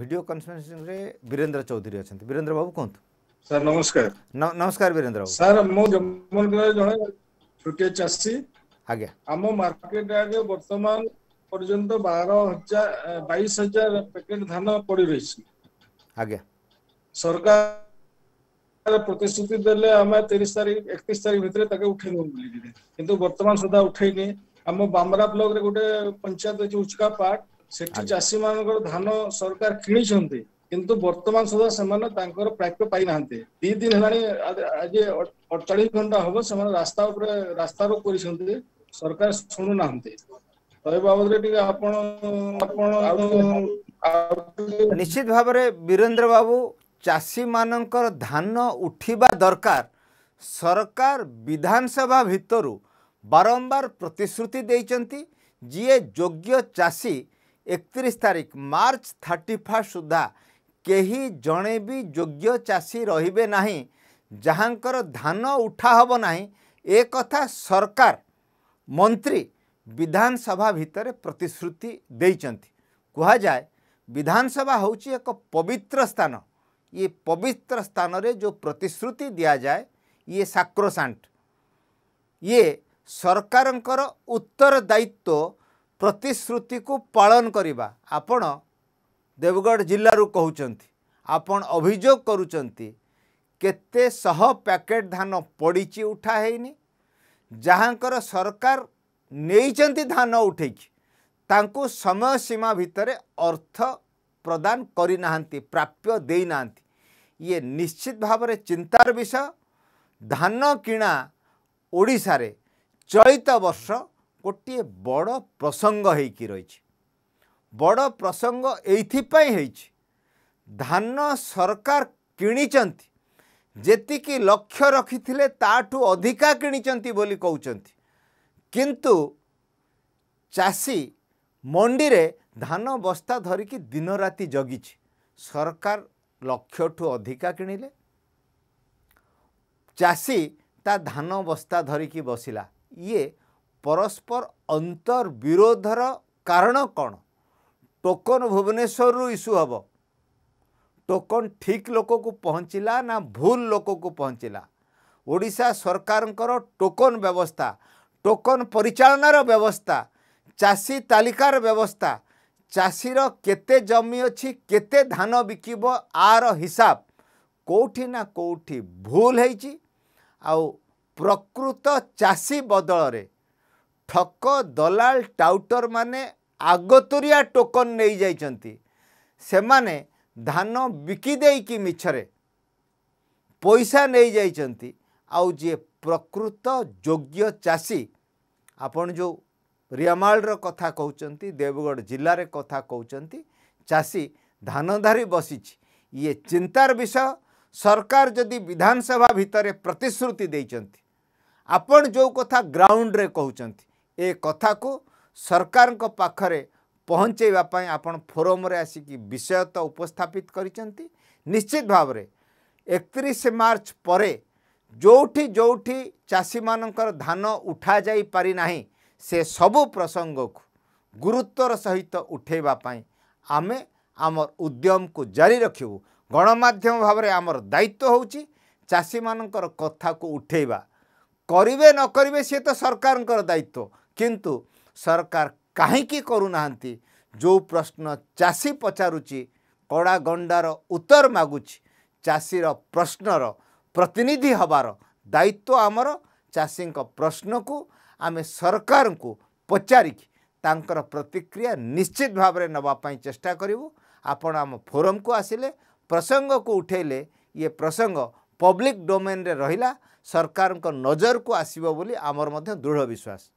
video কনফরেন্সিংরে Virender Chowdhury অনেক বীরেন্দ্র বাবু কুহতু sir নমস্কার নমস্কার বীরেন্দ্র বাবু স্যার মু জম্মুনগরের জনে ছোটিয়া চাষী আজ্ঞা আম মার্কেট আগে বর্তমান পর্যন্ত বার হাজার বাইশ হাজার প্যাকেট ধান পড়ি রয়েছে আজ্ঞা সরকার প্রতিশ্রুতি দেলে আমি তিরিশ তারিখ একত্রিশ তারিখ ভিতরে তাকে উঠাই নেব বলি কিন্তু বর্তমান সুদ্ধা উঠাইনি আম বামরা ব্লকরে গোটে পঞ্চায়েত আছে উচকা পাট ସେଠି ଚାଷୀମାନଙ୍କର ଧାନ ସରକାର କିଣିଛନ୍ତି କିନ୍ତୁ ବର୍ତ୍ତମାନ ସୁଦ୍ଧା ସେମାନେ ତାଙ୍କର ପ୍ରାପ୍ୟ ପାଇନାହାନ୍ତି ଦି ଦିନ ହେଲାଣି ଆଜି ଅଠଚାଳିଶ ଘଣ୍ଟା ହବ ସେମାନେ ରାସ୍ତା ଉପରେ ରାସ୍ତାରୋକ କରିଛନ୍ତି ସରକାର ଶୁଣୁନାହାନ୍ତି ଏ ବାବଦରେ ଟିକେ ଆପଣ ଆପଣ ନିଶ୍ଚିତ ଭାବରେ ବୀରେନ୍ଦ୍ର ବାବୁ ଚାଷୀମାନଙ୍କର ଧାନ ଉଠିବା ଦରକାର ସରକାର ବିଧାନସଭା ଭିତରୁ ବାରମ୍ବାର ପ୍ରତିଶ୍ରୁତି ଦେଇଛନ୍ତି ଯିଏ ଯୋଗ୍ୟ ଚାଷୀ एकतीस तारीख मार्च थर्टी फास्ट सुधा कहीं जड़े भी योग्य चाषी रे जहाँ धान उठा हम ना एक सरकार मंत्री विधानसभा भितर प्रतिश्रुति कहुए विधानसभा हूँ एक पवित्र स्थान ये पवित्र स्थान रे जो प्रतिश्रुति दि जाए ये साक्रोशांट ये सरकार उत्तर तो ପ୍ରତିଶ୍ରୁତିକୁ ପାଳନ କରିବା ଆପଣ ଦେବଗଡ଼ ଜିଲ୍ଲାରୁ କହୁଛନ୍ତି ଆପଣ ଅଭିଯୋଗ କରୁଛନ୍ତି କେତେ ଶହ ପ୍ୟାକେଟ୍ ଧାନ ପଡ଼ିଛି ଉଠା ହେଇନି ଯାହାଙ୍କର ସରକାର ନେଇଛନ୍ତି ଧାନ ଉଠେଇକି ତାଙ୍କୁ ସମୟ ସୀମା ଭିତରେ ଅର୍ଥ ପ୍ରଦାନ କରିନାହାନ୍ତି ପ୍ରାପ୍ୟ ଦେଇନାହାନ୍ତି ଇଏ ନିଶ୍ଚିତ ଭାବରେ ଚିନ୍ତାର ବିଷୟ ଧାନ କିଣା ଓଡ଼ିଶାରେ ଚଳିତ ବର୍ଷ ଗୋଟିଏ ବଡ଼ ପ୍ରସଙ୍ଗ ହେଇକି ରହିଛି ବଡ଼ ପ୍ରସଙ୍ଗ ଏଇଥିପାଇଁ ହେଇଛି ଧାନ ସରକାର କିଣିଛନ୍ତି ଯେତିକି ଲକ୍ଷ୍ୟ ରଖିଥିଲେ ତାଠୁ ଅଧିକା କିଣିଛନ୍ତି ବୋଲି କହୁଛନ୍ତି କିନ୍ତୁ ଚାଷୀ ମଣ୍ଡିରେ ଧାନ ବସ୍ତା ଧରିକି ଦିନରାତି ଜଗିଛି ସରକାର ଲକ୍ଷ୍ୟଠୁ ଅଧିକା କିଣିଲେ ଚାଷୀ ତା ଧାନ ବସ୍ତା ଧରିକି ବସିଲା ଇଏ ପରସ୍ପର ଅନ୍ତର୍ବିରୋଧର କାରଣ କ'ଣ ଟୋକନ୍ ଭୁବନେଶ୍ୱରରୁ ଇସ୍ୟୁ ହେବ ଟୋକନ୍ ଠିକ୍ ଲୋକକୁ ପହଞ୍ଚିଲା ନା ଭୁଲ ଲୋକକୁ ପହଞ୍ଚିଲା ଓଡ଼ିଶା ସରକାରଙ୍କର ଟୋକନ୍ ବ୍ୟବସ୍ଥା ଟୋକନ୍ ପରିଚାଳନାର ବ୍ୟବସ୍ଥା ଚାଷୀ ତାଲିକାର ବ୍ୟବସ୍ଥା ଚାଷୀର କେତେ ଜମି ଅଛି କେତେ ଧାନ ବିକିବ ଆର ହିସାବ କେଉଁଠି ନା କେଉଁଠି ଭୁଲ ହେଇଛି ଆଉ ପ୍ରକୃତ ଚାଷୀ ବଦଳରେ ଠକ ଦଲାଲ ଟାଉଟରମାନେ ଆଗତରିଆ ଟୋକନ୍ ନେଇଯାଇଛନ୍ତି ସେମାନେ ଧାନ ବିକି ଦେଇକି ମିଛରେ ପଇସା ନେଇଯାଇଛନ୍ତି ଆଉ ଯିଏ ପ୍ରକୃତ ଯୋଗ୍ୟ ଚାଷୀ ଆପଣ ଯେଉଁ ରିୟାମାଳର କଥା କହୁଛନ୍ତି ଦେବଗଡ଼ ଜିଲ୍ଲାରେ କଥା କହୁଛନ୍ତି ଚାଷୀ ଧାନ ଧରି ବସିଛି ଇଏ ଚିନ୍ତାର ବିଷୟ ସରକାର ଯଦି ବିଧାନସଭା ଭିତରେ ପ୍ରତିଶ୍ରୁତି ଦେଇଛନ୍ତି ଆପଣ ଯେଉଁ କଥା ଗ୍ରାଉଣ୍ଡରେ କହୁଛନ୍ତି ଏ କଥାକୁ ସରକାରଙ୍କ ପାଖରେ ପହଞ୍ଚାଇବା ପାଇଁ ଆପଣ ଫୋରମ୍ରେ ଆସିକି ବିଷୟତ ଉପସ୍ଥାପିତ କରିଛନ୍ତି ନିଶ୍ଚିତ ଭାବରେ ଏକତିରିଶ ମାର୍ଚ୍ଚ ପରେ ଯେଉଁଠି ଯେଉଁଠି ଚାଷୀମାନଙ୍କର ଧାନ ଉଠାଯାଇପାରିନାହିଁ ସେ ସବୁ ପ୍ରସଙ୍ଗକୁ ଗୁରୁତ୍ୱର ସହିତ ଉଠାଇବା ପାଇଁ ଆମେ ଆମର ଉଦ୍ୟମକୁ ଜାରି ରଖିବୁ ଗଣମାଧ୍ୟମ ଭାବରେ ଆମର ଦାୟିତ୍ୱ ହେଉଛି ଚାଷୀମାନଙ୍କର କଥାକୁ ଉଠାଇବା କରିବେ ନ କରିବେ ସିଏ ତ ସରକାରଙ୍କର ଦାୟିତ୍ୱ किंतु सरकार कहीँकि जो प्रश्न चासी पचाछु कडा गंडार उत्तर मगु चासी प्रश्नर प्रश्न र प्रतिनिधि हबार दायित्व आमर चासीको को आमे तांकर प्रतिक्रिया निश्चित भावना नाप्तै चेष्टाकु आपण को आसिले प्रसंग को उठेले ये प्रसंग पब्लिक डोमेन रे रहिला सरकार को को नजर आसीबो बोली र नजरको दृढ़ विश्वास